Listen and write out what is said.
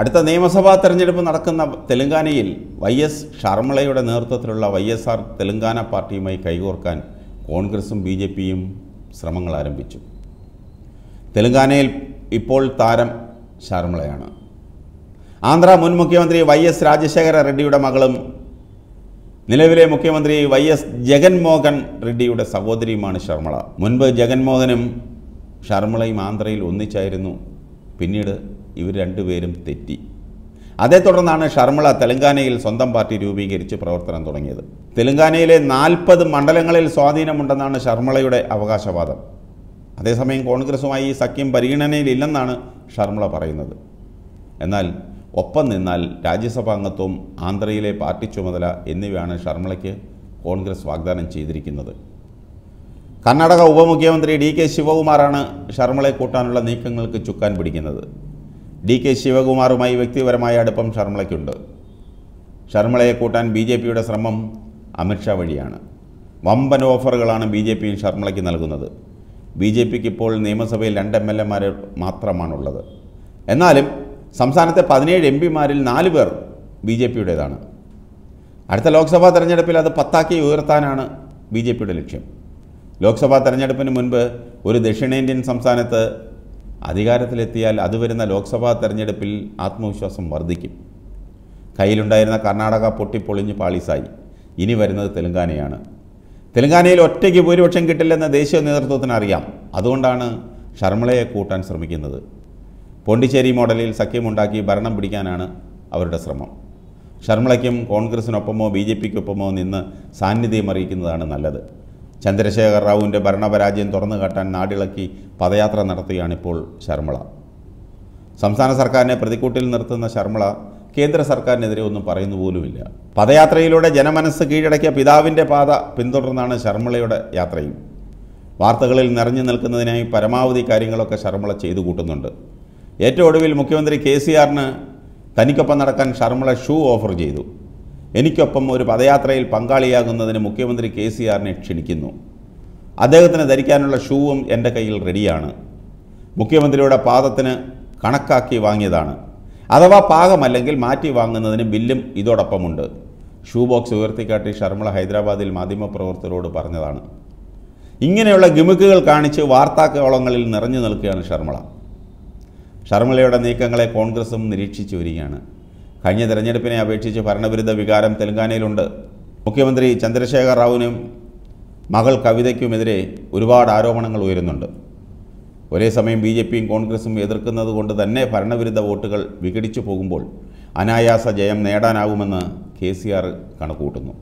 അടുത്ത നിയമസഭാ തെരഞ്ഞെടുപ്പ് നടക്കുന്ന തെലങ്കാനയിൽ വൈ എസ് ഷർമിളയുടെ നേതൃത്വത്തിലുള്ള വൈ എസ് ആർ തെലങ്കാന പാർട്ടിയുമായി കൈകോർക്കാൻ കോൺഗ്രസും ബി ജെ പിയും ശ്രമങ്ങൾ ആരംഭിച്ചു തെലങ്കാനയിൽ ഇപ്പോൾ താരം ഷർമിളയാണ് ആന്ധ്ര മുൻ മുഖ്യമന്ത്രി വൈ എസ് രാജശേഖര റെഡ്ഡിയുടെ മകളും നിലവിലെ മുഖ്യമന്ത്രി വൈ എസ് ജഗൻമോഹൻ റെഡ്ഡിയുടെ സഹോദരിയുമാണ് ഷർമിള മുൻപ് ജഗൻമോഹനും ഷർമിളയും ആന്ധ്രയിൽ ഒന്നിച്ചായിരുന്നു പിന്നീട് ഇവർ രണ്ടുപേരും തെറ്റി അതേ തുടർന്നാണ് ഷർമിള തെലങ്കാനയിൽ സ്വന്തം പാർട്ടി രൂപീകരിച്ച് പ്രവർത്തനം തുടങ്ങിയത് തെലങ്കാനയിലെ നാൽപ്പത് മണ്ഡലങ്ങളിൽ സ്വാധീനമുണ്ടെന്നാണ് ഷർമിളയുടെ അവകാശവാദം അതേസമയം കോൺഗ്രസുമായി ഈ സഖ്യം പരിഗണനയിലില്ലെന്നാണ് ഷർമിള പറയുന്നത് എന്നാൽ ഒപ്പം നിന്നാൽ രാജ്യസഭാംഗത്വം ആന്ധ്രയിലെ പാർട്ടി ചുമതല എന്നിവയാണ് ഷർമിളയ്ക്ക് കോൺഗ്രസ് വാഗ്ദാനം ചെയ്തിരിക്കുന്നത് കർണാടക ഉപമുഖ്യമന്ത്രി ഡി കെ ശിവകുമാറാണ് ഷർമിളയെ കൂട്ടാനുള്ള നീക്കങ്ങൾക്ക് ചുക്കാൻ പിടിക്കുന്നത് ഡി കെ ശിവകുമാറുമായി വ്യക്തിപരമായ അടുപ്പം ശർമ്മളയ്ക്കുണ്ട് ശർമ്മളയെ കൂട്ടാൻ ബി ജെ പിയുടെ ശ്രമം അമിത്ഷാ വഴിയാണ് വമ്പൻ ഓഫറുകളാണ് ബി ജെ പിയും ശർമ്മളയ്ക്ക് നൽകുന്നത് ബി ജെ പിക്ക് ഇപ്പോൾ നിയമസഭയിൽ രണ്ട് എം എൽ എമാർ മാത്രമാണുള്ളത് എന്നാലും സംസ്ഥാനത്തെ പതിനേഴ് എം പിമാരിൽ നാല് പേർ ബി ജെ പിയുടേതാണ് അടുത്ത ലോക്സഭാ തെരഞ്ഞെടുപ്പിൽ അത് പത്താക്കി ഉയർത്താനാണ് ബി ജെ പിയുടെ ലക്ഷ്യം ലോക്സഭാ തെരഞ്ഞെടുപ്പിന് മുൻപ് ഒരു ദക്ഷിണേന്ത്യൻ സംസ്ഥാനത്ത് അധികാരത്തിലെത്തിയാൽ അത് വരുന്ന ലോക്സഭാ തെരഞ്ഞെടുപ്പിൽ ആത്മവിശ്വാസം വർദ്ധിക്കും കയ്യിലുണ്ടായിരുന്ന കർണാടക പൊട്ടിപ്പൊളിഞ്ഞ് പാളീസായി ഇനി വരുന്നത് തെലങ്കാനയാണ് തെലങ്കാനയിൽ ഒറ്റയ്ക്ക് ഭൂരിപക്ഷം കിട്ടില്ലെന്ന ദേശീയ നേതൃത്വത്തിന് അറിയാം അതുകൊണ്ടാണ് ശർമ്മളയെ കൂട്ടാൻ ശ്രമിക്കുന്നത് പോണ്ടിച്ചേരി മോഡലിൽ സഖ്യമുണ്ടാക്കി ഭരണം പിടിക്കാനാണ് അവരുടെ ശ്രമം ഷർമിളയ്ക്കും കോൺഗ്രസിനൊപ്പമോ ബി ജെ പിക്കൊപ്പമോ നിന്ന് സാന്നിധ്യം അറിയിക്കുന്നതാണ് നല്ലത് ചന്ദ്രശേഖർ റാവുവിൻ്റെ ഭരണപരാജയം തുറന്നു കാട്ടാൻ നാടിളക്കി പദയാത്ര നടത്തുകയാണിപ്പോൾ ശർമ്മള സംസ്ഥാന സർക്കാരിനെ പ്രതിക്കൂട്ടിൽ നിർത്തുന്ന ശർമ്മള കേന്ദ്ര സർക്കാരിനെതിരെ ഒന്നും പറയുന്നു പോലുമില്ല പദയാത്രയിലൂടെ ജനമനസ്സ് കീഴടക്കിയ പിതാവിൻ്റെ പാത പിന്തുടർന്നാണ് ശർമ്മളയുടെ യാത്രയും വാർത്തകളിൽ നിറഞ്ഞു നിൽക്കുന്നതിനായി പരമാവധി കാര്യങ്ങളൊക്കെ ശർമ്മള ചെയ്തു കൂട്ടുന്നുണ്ട് ഏറ്റവും ഒടുവിൽ മുഖ്യമന്ത്രി കെ സി ആറിന് തനിക്കൊപ്പം നടക്കാൻ ശർമ്മള ഷൂ ഓഫർ ചെയ്തു എനിക്കൊപ്പം ഒരു പദയാത്രയിൽ പങ്കാളിയാകുന്നതിന് മുഖ്യമന്ത്രി കെ സി ആറിനെ ക്ഷണിക്കുന്നു അദ്ദേഹത്തിന് ധരിക്കാനുള്ള ഷൂവും എൻ്റെ കയ്യിൽ റെഡിയാണ് മുഖ്യമന്ത്രിയുടെ പാദത്തിന് കണക്കാക്കി വാങ്ങിയതാണ് അഥവാ പാകമല്ലെങ്കിൽ മാറ്റി വാങ്ങുന്നതിന് ബില്ലും ഇതോടൊപ്പമുണ്ട് ഷൂ ബോക്സ് ഉയർത്തിക്കാട്ടി ഷർമിള ഹൈദരാബാദിൽ മാധ്യമപ്രവർത്തകരോട് പറഞ്ഞതാണ് ഇങ്ങനെയുള്ള ഗിമുക്കുകൾ കാണിച്ച് വാർത്താക്കോളങ്ങളിൽ നിറഞ്ഞു നിൽക്കുകയാണ് ഷർമിള ഷർമിളയുടെ നീക്കങ്ങളെ കോൺഗ്രസും നിരീക്ഷിച്ചു വരികയാണ് കഴിഞ്ഞ തെരഞ്ഞെടുപ്പിനെ അപേക്ഷിച്ച് ഭരണവിരുദ്ധ വികാരം തെലങ്കാനയിലുണ്ട് മുഖ്യമന്ത്രി ചന്ദ്രശേഖർ റാവുവിനും മകൾ കവിതയ്ക്കുമെതിരെ ഒരുപാട് ആരോപണങ്ങൾ ഉയരുന്നുണ്ട് ഒരേ സമയം ബി ജെ പിയും കോൺഗ്രസും എതിർക്കുന്നത് കൊണ്ട് തന്നെ ഭരണവിരുദ്ധ വോട്ടുകൾ വിഘടിച്ചു പോകുമ്പോൾ അനായാസ ജയം നേടാനാകുമെന്ന് കെ സി ആർ കണക്കുകൂട്ടുന്നു